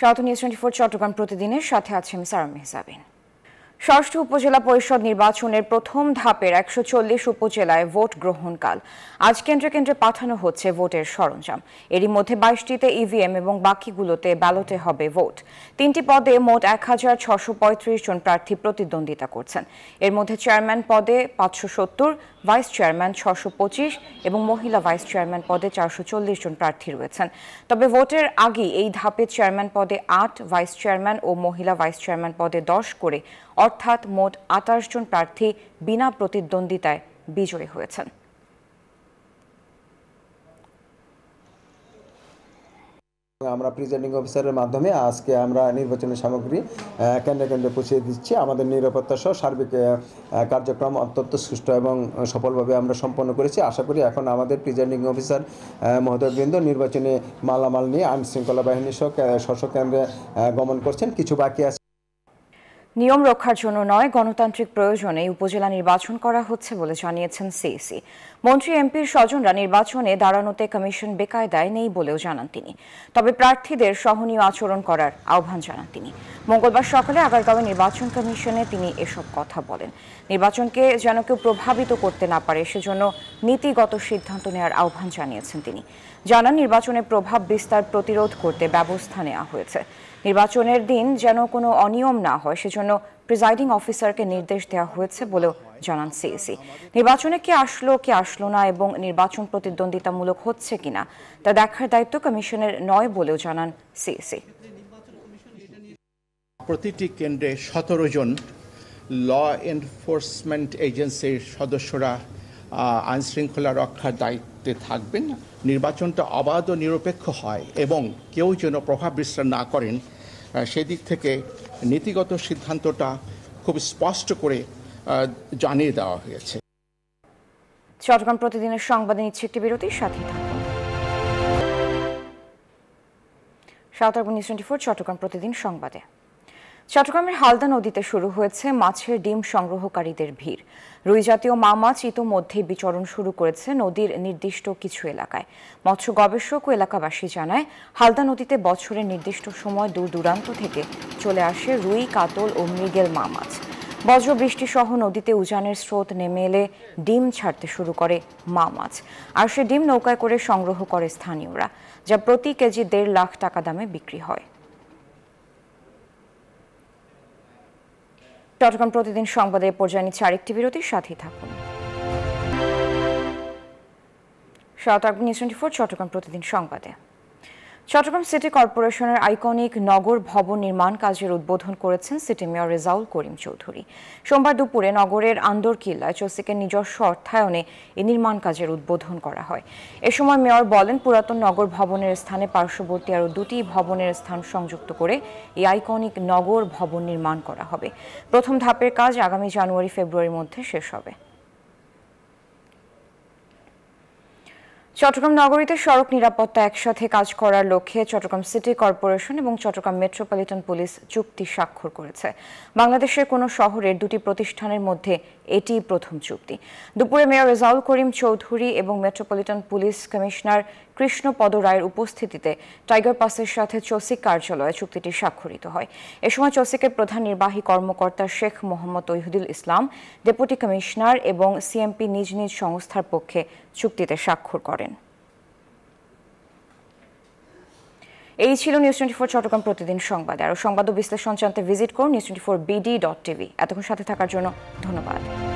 south news twenty four Chattogram প্রতিদিনের সাথে আছে আমি সারা মেহজাবিন ষষ্ঠ উপজেলা পরিষদ নির্বাচনের প্রথম ধাপের একশো চল্লিশ উপজেলায় ভোট গ্রহণকাল আজ কেন্দ্রে কেন্দ্রে পাঠানো হচ্ছে ভোটের সরঞ্জাম এরই মধ্যে বাইশটিতে ইভিএম এবং বাকিগুলোতে ব্যালটে হবে ভোট তিনটি পদে মোট এক হাজার ছশো পঁয়ত্রিশ জন প্রার্থী প্রতিদ্বন্দ্বিতা করছেন এর মধ্যে চেয়ারম্যান পদে পাঁচশো সত্তর ভাইস চেয়ারম্যান ছশো পঁচিশ এবং মহিলা ভাইস চেয়ারম্যান পদে চারশো চল্লিশ জন প্রার্থী রয়েছেন তবে ভোটের আগে এই ধাপে চেয়ারম্যান পদে আট ভাইস চেয়ারম্যান ও মহিলা ভাইস চেয়ারম্যান পদে দশ করে অর্থাৎ মোট আঠাশ জন প্রার্থী বিনা প্রতিদ্বন্দ্বিতায় বিজয়ী হয়েছেন আমরা প্রিজাইডিং অফিসারের মাধ্যমে আজকে আমরা নির্বাচনী সামগ্রী কেন্দ্রে কেন্দ্রে পৌঁছে দিচ্ছি আমাদের নিরাপত্তা সহ সার্বিক কার্যক্রম অত্যন্ত সুষ্ঠু এবং সফলভাবে আমরা সম্পন্ন করেছি আশা করি এখন আমাদের প্রিজাইডিং অফিসার মহোদয়বৃন্দ নির্বাচনে মালামাল নিয়ে আইনশৃঙ্খলা বাহিনী সহ শস্য কেন্দ্রে গমন করছেন কিছু বাকি আছে নিয়ম রক্ষার জন্য নয় গণতান্ত্রিক প্রয়োজনে উপজেলা নির্বাচন করা হচ্ছে বলে জানিয়েছেন সিএসি মন্ত্রী এমপির স্বজনরা নির্বাচনে দাঁড়ানোতে কমিশন বেকায়দায় নেই বলেও জানান তিনি তবে প্রার্থীদের সহনীয় আচরণ করার আহ্বান জানান তিনি মঙ্গলবার সকালে আগারগাঁও নির্বাচন কমিশনে তিনি এসব কথা বলেন নির্বাচনকে যেন কেউ প্রভাবিত করতে না পারে সেজন্য নীতিগত সিদ্ধান্ত নেওয়ার আহ্বান জানিয়েছেন তিনি জানান নির্বাচনে প্রভাব বিস্তার প্রতিরোধ করতে ব্যবস্থা নেওয়া হয়েছে নির্বাচনের দিন যেন কোনো অনিয়ম না হয় সেজন্য প্রিজাইডিং অফিসারকে নির্দেশ দেওয়া হয়েছে বলেও জানান সিএসি নির্বাচনে কে আসলো কে আসলো না এবং নির্বাচন প্রতিদ্বন্দ্বিতামূলক হচ্ছে কিনা তা দেখার দায়িত্ব কমিশনের নয় বলেও জানান সিএসি প্রতিটি কেন্দ্রে সতেরো জন ল এনফোর্সমেন্ট এজেন্সির সদস্যরা আইনশৃঙ্খলা রক্ষার দায়িত্বে থাকবেন নির্বাচনটা অবাধ ও নিরপেক্ষ হয় এবং কেউ যেন প্রভাব বিস্তার না করেন সেদিক থেকে নীতিগত সিদ্ধান্তটা খুব স্পষ্ট করে জানিয়ে দেওয়া হয়েছে চট্টগ্রাম প্রতিদিনের সংবাদে নিচ্ছে একটি বিরতির সাথে south urban news twenty four Chattogram প্রতিদিন সংবাদে চট্টগ্রামের হালদা নদীতে শুরু হয়েছে মাছের ডিম সংগ্রহকারীদের ভিড় রুই জাতীয় মা মাছ ইতোমধ্যে বিচরণ শুরু করেছে নদীর নির্দিষ্ট কিছু এলাকায় মৎস্য গবেষক ও এলাকাবাসী জানায় হালদা নদীতে বছরের নির্দিষ্ট সময় দূর দূরান্ত থেকে চলে আসে রুই কাতল ও মৃগেল মা মাছ বজ্র বৃষ্টি সহ নদীতে উজানের স্রোত নেমে এলে ডিম ছাড়তে শুরু করে মা মাছ আর সে ডিম নৌকায় করে সংগ্রহ করে স্থানীয়রা যা প্রতি কেজি দেড় লাখ টাকা দামে বিক্রি হয় চট্টগ্রাম প্রতিদিন সংবাদে পর্যায়ে নিচ্ছে আরেকটি বিরতির সাথেই থাকুন south urban news twenty four Chattogram প্রতিদিন সংবাদে চট্টগ্রাম সিটি কর্পোরেশনের আইকনিক নগর ভবন নির্মাণ কাজের উদ্বোধন করেছেন সিটি মেয়র রেজাউল করিম চৌধুরী সোমবার দুপুরে নগরের আন্দরকিল্লায় চসিকের নিজস্ব অর্থায়নে এই নির্মাণ কাজের উদ্বোধন করা হয় এ সময় মেয়র বলেন পুরাতন নগর ভবনের স্থানে পার্শ্ববর্তী আরও দুটি ভবনের স্থান সংযুক্ত করে এই আইকনিক নগর ভবন নির্মাণ করা হবে প্রথম ধাপের কাজ আগামী জানুয়ারি ফেব্রুয়ারির মধ্যে শেষ হবে চট্টগ্রাম নগরীতে সড়ক নিরাপত্তা একসাথে কাজ করার লক্ষ্যে চট্টগ্রাম সিটি কর্পোরেশন এবং চট্টগ্রাম মেট্রোপলিটন পুলিশ চুক্তি স্বাক্ষর করেছে বাংলাদেশের কোনো শহরের দুটি প্রতিষ্ঠানের মধ্যে এটি প্রথম চুক্তি দুপুরে মেয়র রেজাউল করিম চৌধুরী এবং মেট্রোপলিটন পুলিশ কমিশনার কৃষ্ণপদ রায়ের উপস্থিতিতে টাইগার পাসের সাথে চসিক কার্যালয়ে চুক্তিটি স্বাক্ষরিত হয় এ সময় চসিকের প্রধান নির্বাহী কর্মকর্তা শেখ মোহাম্মদ তৈহুদুল ইসলাম ডেপুটি কমিশনার এবং সিএমপি নিজ নিজ সংস্থার পক্ষে চুক্তিতে স্বাক্ষর করেন এই ছিল নিউজ টোয়েন্টি ফোর চট্টগ্রাম প্রতিদিন সংবাদে আরও সংবাদ ও বিশ্লেষণ জানতে ভিজিট করুন news twenty four BD dot TV এতক্ষণ সাথে থাকার জন্য ধন্যবাদ